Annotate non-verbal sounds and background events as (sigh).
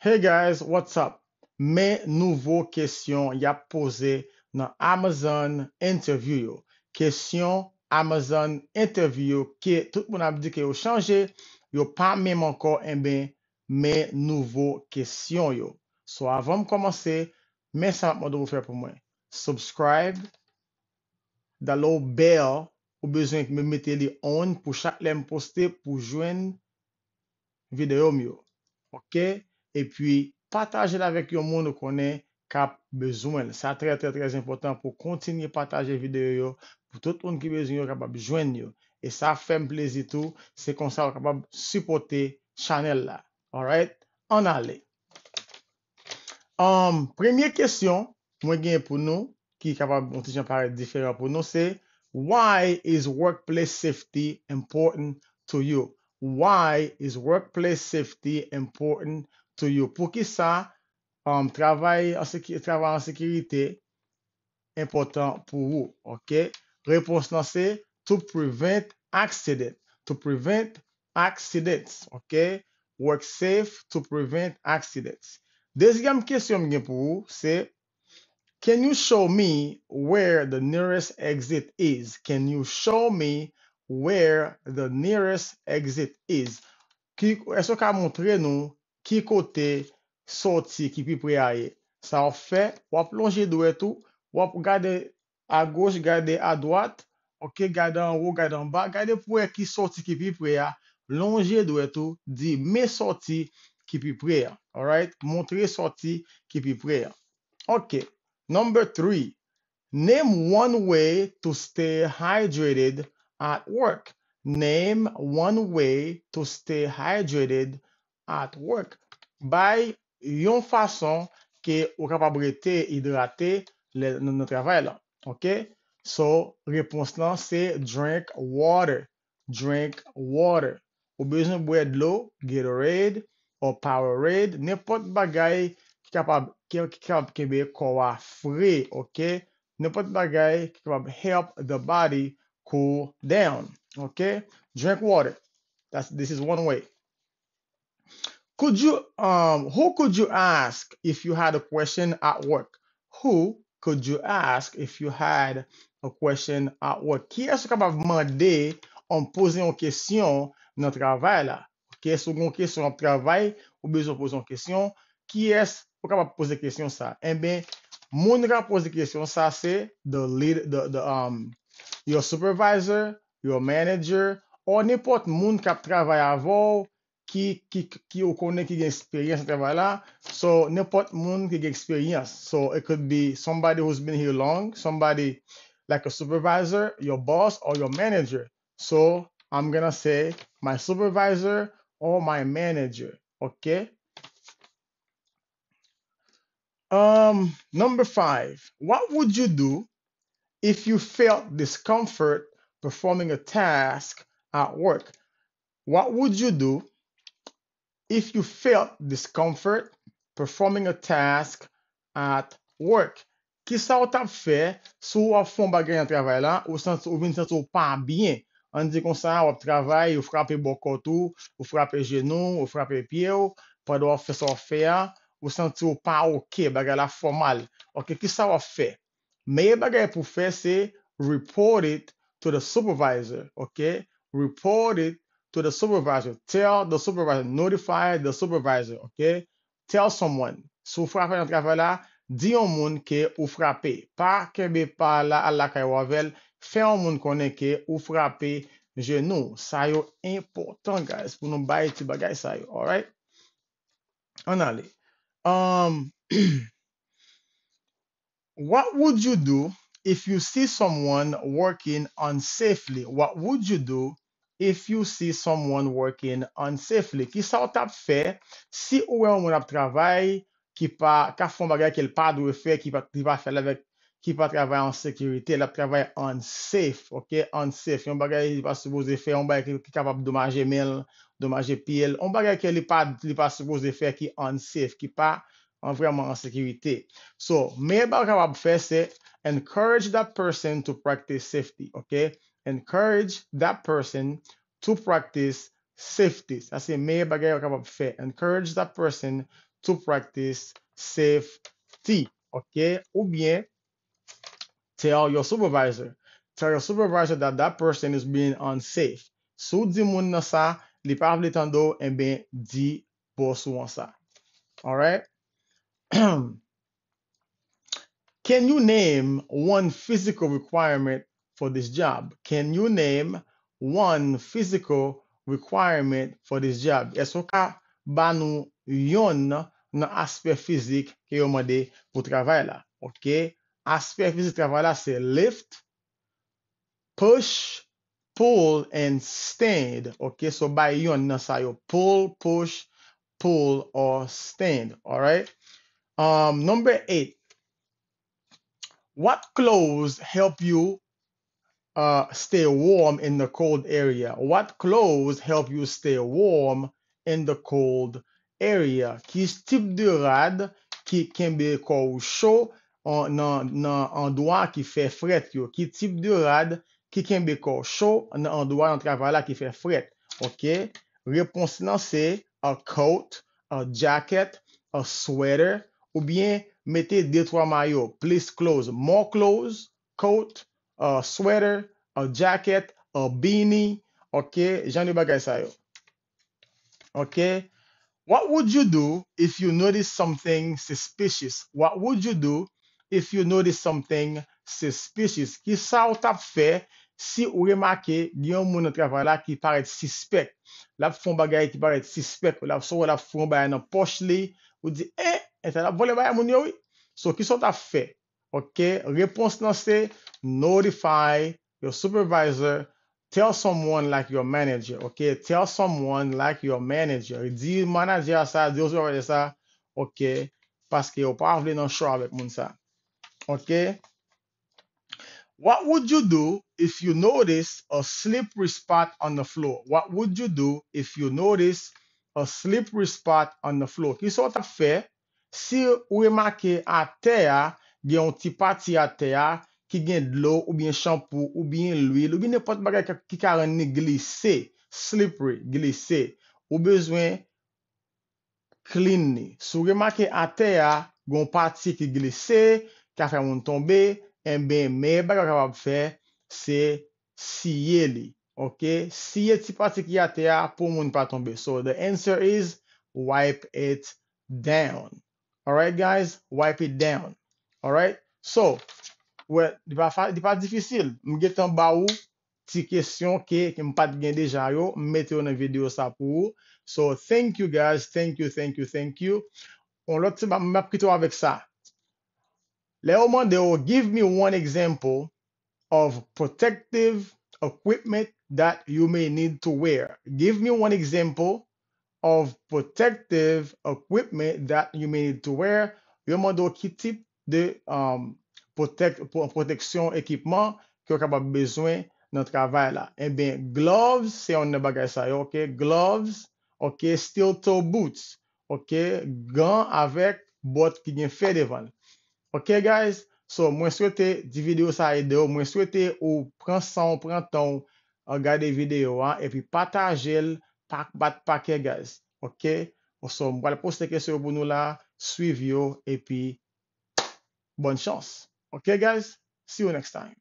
Hey guys, what's up? Men nouvo kesyon ya pose nan Amazon interview yo. Kesyon Amazon interview yo ki tout moun ap di ke yo chanje, yo pa men mwen kon en eh ben men nouvo kesyon yo. So avan m komanse, men san ap m wade wou fe pou mwen. Subscribe, dalou bel ou bezwen ki m meteli on pou chak lem poste pou jwen videyo m yo. Ok? E pi pataje la vek yon moun ou konen kap bezwen. Sa tre tre trez important pou kontinye pataje videyo yo. Pou tout moun ki bezwen yo kapab jwen yo. E sa fem plezi tou. Se konsa wak kapab supporte chanel la. Alright. An ale. Premye kestyon mwen genye pou nou. Ki kapab moun ti jen pare diferan pou nou se. Why is workplace safety important to you? Why is workplace safety important to you? Pou ki sa, um, travay an sekirite impotant pou wou, ok? Repons nan se, to prevent accident. To prevent accidents, ok? Work safe to prevent accidents. Desi gam kesyon mi gen pou wou, se, can you show me where the nearest exit is? Can you show me where the nearest exit is? E so ka montre nou, ki kote soti ki pi prea ye. Sa ou fe, wap lonje dwe tou, wap gade a goj, gade a dwat, ok, gade an wou, gade an ba, gade pou e ki soti ki pi prea, lonje dwe tou, di me soti ki pi prea, montre soti ki pi prea. Ok, number three, name one way to stay hydrated at work. Name one way to stay hydrated at work. At work. Bay yon fason ke ou kapabrete hidrate nou travè la. Ok? So, repons lan se drink water. Drink water. Ou beyon bouye d'lou, get a raid. Ou power raid. Nèpot bagay ki kapab kèbe kowa frè. Ok? Nèpot bagay ki kapab help the body cool down. Ok? Drink water. This is one way. Could you, um, who could you ask if you had a question at work? Who could you ask if you had a question at work? Ki es pou ka pa mande an pose yon kesyon nan travay la? Ki es pou kon kesyon nan travay ou bezo pose yon kesyon? Ki es pou ka pa pose kesyon sa? En ben, moun nan ka pose kesyon sa se the lead, um, your supervisor, your manager ou nipote moun kap travay avow. ki, ki, ki yo konen ki gen eksperyans travay la. So, nepot moun ki gen eksperyans. So, it could be somebody who's been here long, somebody like a supervisor, your boss, or your manager. So, I'm gonna say my supervisor or my manager, okay? Um, number five, what would you do if you felt discomfort performing a task at work? What would you do If you felt discomfort performing a task at work. Kisa w ap fè? Sou w ap fon bagay an travay la? Ou vini sensi w pa biyen? An di kon sa w ap travay, w frapi bokotou, w frapi genoun, w frapi epye ou. Padwa fè sa w fè? Ou sensi w pa ok bagay la formal? Ok, kisa w ap fè? Meye bagay pou fè se report it to the supervisor. Ok, report it. To the supervisor. Tell the supervisor. Notify the supervisor, ok? Tell someone. Sou frappe jan trape la, di yon moun ke ou frappe. Pa kebe pa la ala kay wawel, fe yon moun konen ke ou frappe genou. Sa yo importan, guys. Pou nou baye ti bagay sa yo, alright? Anale. Um, (clears throat) what would you do if you see someone working unsafely? What would you do? If you see someone working unsafe, lè ki sa ou tap fè, si ou wè e ou mwen ap travè, ki pa, ka fon bagay ke l'pad wè fè, ki pa fè lè vè, ki pa travè ansekirite, lè ap travè unsafe, ok, unsafe. Yon bagay li pa soubouze fè, yon bagay ki kapab dommaje mel, dommaje pil, yon bagay ke li pa, li pa soubouze fè ki ansekirite, ki pa an vreman ansekirite. So, mè ba kapab fè se, encourage that person to practice safety, ok, ok. encourage that person to practice safety. I say, "May bagay Encourage that person to practice safety. Okay? Ou bien, tell your supervisor. Tell your supervisor that that person is being unsafe. Sou di moun nan sa, li pa vle tando, en eh ben di bosu an sa. Alright? (clears throat) Can you name one physical requirement for this job? Can you name one physical requirement for this job? est banu yon na aspect fizik ke yo mande pou travay la? Ok, aspect fizik travay la se lift, push, pull, and stand. Ok, so bay yon na sa yo pull, push, pull, or stand. Alright, um, number eight. What clothes help you Uh, stay warm in the cold area. What clothes help you stay warm in the cold area? Ki tip de rad ki kembe ko sho uh, nan an doan ki fe fret yo? Ki tip de rad ki kembe ko sho nan an doan an travala ki fe fret? Ok? Reponsi nan se, a coat, a jacket, a sweater, ou bien, mette de troi mayo, please clothes, more clothes, coat, A sweater, a jacket, a beanie. Ok, jan li bagay sa yo. Ok, what would you do if you noticed something suspicious? What would you do if you noticed something suspicious? Ki sa wot ap fe si ou remake diyon moun an travala ki paret suspect. Lap fon bagay ki paret suspect. Lap son wot ap fon bayan an poch li. Ou di, eh, ente la vole bayan moun yo. So, ki sa wot ap fe? Ok, repons nan se, notify your supervisor, tell someone like your manager. Ok, tell someone like your manager. E di manager sa, di oswe wè de sa. Ok, paske yo pa avle nan shravek moun sa. Ok, what would you do if you notice a slippery spot on the floor? What would you do if you notice a slippery spot on the floor? Ki so ta fe, si ou e make ate ya... gen yon ti pati yate ya ki gen dlo ou bin yon shampou ou bin yon lwil ou bin yon pot bagay ki karan ni glise, slippery, glise, ou bezwen clean ni. Sou gen maki yate ya, gen pati ki glise, ka fe moun tombe, en eh ben me bagay kabab fe, se siye li. Ok, siye ti pati ki yate ya pou moun pa tombe. So, the answer is wipe it down. Alright guys, wipe it down. Alright? So, well, di pa, fa, di pa difisil. M getan ba ou ti question que ke m pat deja yo, mettez une video ça pour. So, thank you guys, thank you, thank you, thank you. On lot se m avec ça. Le de oh, give me one example of protective equipment that you may need to wear. Give me one example of protective equipment that you may need to wear. Yo mando oh, ki tip de um, proteksyon ekipman ki yo kapap bezwen nan travay la. E eh ben, gloves, se yon nan bagay sayo, ok? Gloves, ok, steel toe boots, ok? Gan avèk bot ki djen fè devan. Ok, guys? So, mwen souwete di video sa yede yo. Mwen souwete ou pransan ou prantan an gade video, an, epi pata jel, pat, bat, pake, guys. Ok? Ou so, mwen wale poste keseyo bonou la, suiv yo, epi, Bonne chance. Okay, guys? See you next time.